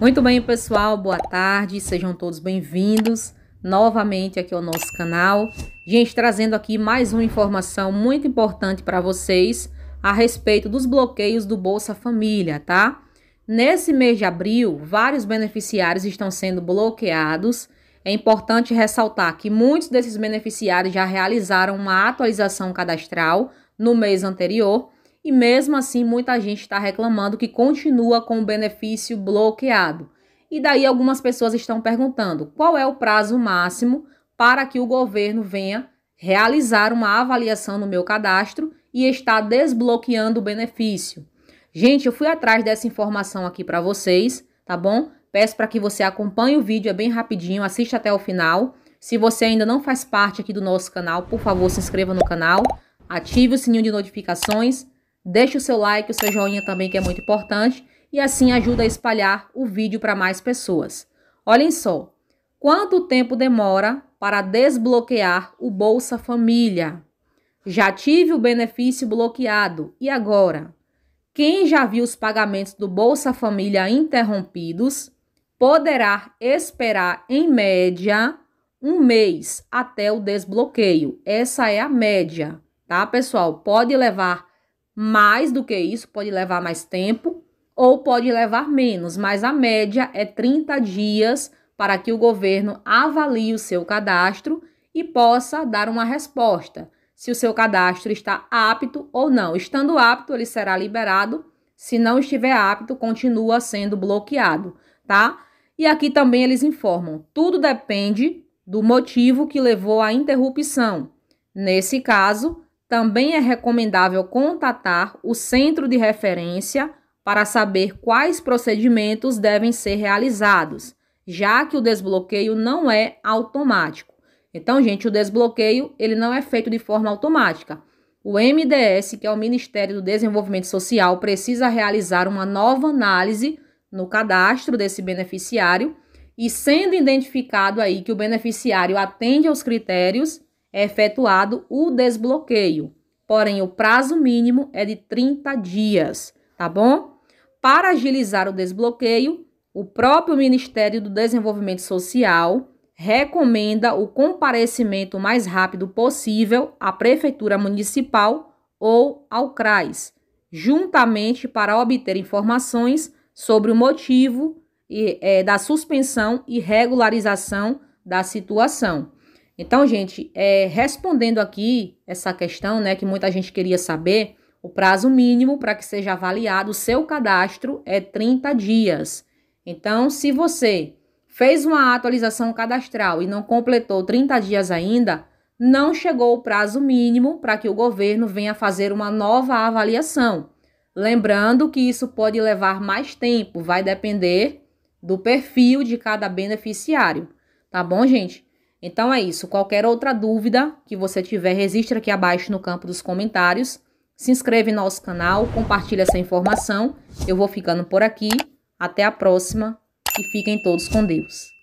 Muito bem, pessoal, boa tarde, sejam todos bem-vindos novamente aqui ao nosso canal. Gente, trazendo aqui mais uma informação muito importante para vocês a respeito dos bloqueios do Bolsa Família, tá? Nesse mês de abril, vários beneficiários estão sendo bloqueados. É importante ressaltar que muitos desses beneficiários já realizaram uma atualização cadastral no mês anterior e mesmo assim muita gente está reclamando que continua com o benefício bloqueado. E daí algumas pessoas estão perguntando qual é o prazo máximo para que o governo venha realizar uma avaliação no meu cadastro e está desbloqueando o benefício. Gente, eu fui atrás dessa informação aqui para vocês, tá bom? Peço para que você acompanhe o vídeo, é bem rapidinho, assista até o final. Se você ainda não faz parte aqui do nosso canal, por favor, se inscreva no canal, ative o sininho de notificações Deixe o seu like, o seu joinha também que é muito importante e assim ajuda a espalhar o vídeo para mais pessoas. Olhem só, quanto tempo demora para desbloquear o Bolsa Família? Já tive o benefício bloqueado e agora? Quem já viu os pagamentos do Bolsa Família interrompidos poderá esperar em média um mês até o desbloqueio. Essa é a média, tá, pessoal? Pode levar mais do que isso pode levar mais tempo ou pode levar menos, mas a média é 30 dias para que o governo avalie o seu cadastro e possa dar uma resposta se o seu cadastro está apto ou não. Estando apto, ele será liberado. Se não estiver apto, continua sendo bloqueado, tá? E aqui também eles informam: tudo depende do motivo que levou à interrupção. Nesse caso, também é recomendável contatar o centro de referência para saber quais procedimentos devem ser realizados, já que o desbloqueio não é automático. Então, gente, o desbloqueio ele não é feito de forma automática. O MDS, que é o Ministério do Desenvolvimento Social, precisa realizar uma nova análise no cadastro desse beneficiário e sendo identificado aí que o beneficiário atende aos critérios é efetuado o desbloqueio, porém o prazo mínimo é de 30 dias, tá bom? Para agilizar o desbloqueio, o próprio Ministério do Desenvolvimento Social recomenda o comparecimento mais rápido possível à Prefeitura Municipal ou ao CRAS, juntamente para obter informações sobre o motivo e, é, da suspensão e regularização da situação. Então, gente, é, respondendo aqui essa questão, né, que muita gente queria saber, o prazo mínimo para que seja avaliado o seu cadastro é 30 dias. Então, se você fez uma atualização cadastral e não completou 30 dias ainda, não chegou o prazo mínimo para que o governo venha fazer uma nova avaliação. Lembrando que isso pode levar mais tempo, vai depender do perfil de cada beneficiário. Tá bom, gente? Então é isso. Qualquer outra dúvida que você tiver, registre aqui abaixo no campo dos comentários. Se inscreve em nosso canal, compartilha essa informação. Eu vou ficando por aqui. Até a próxima e fiquem todos com Deus.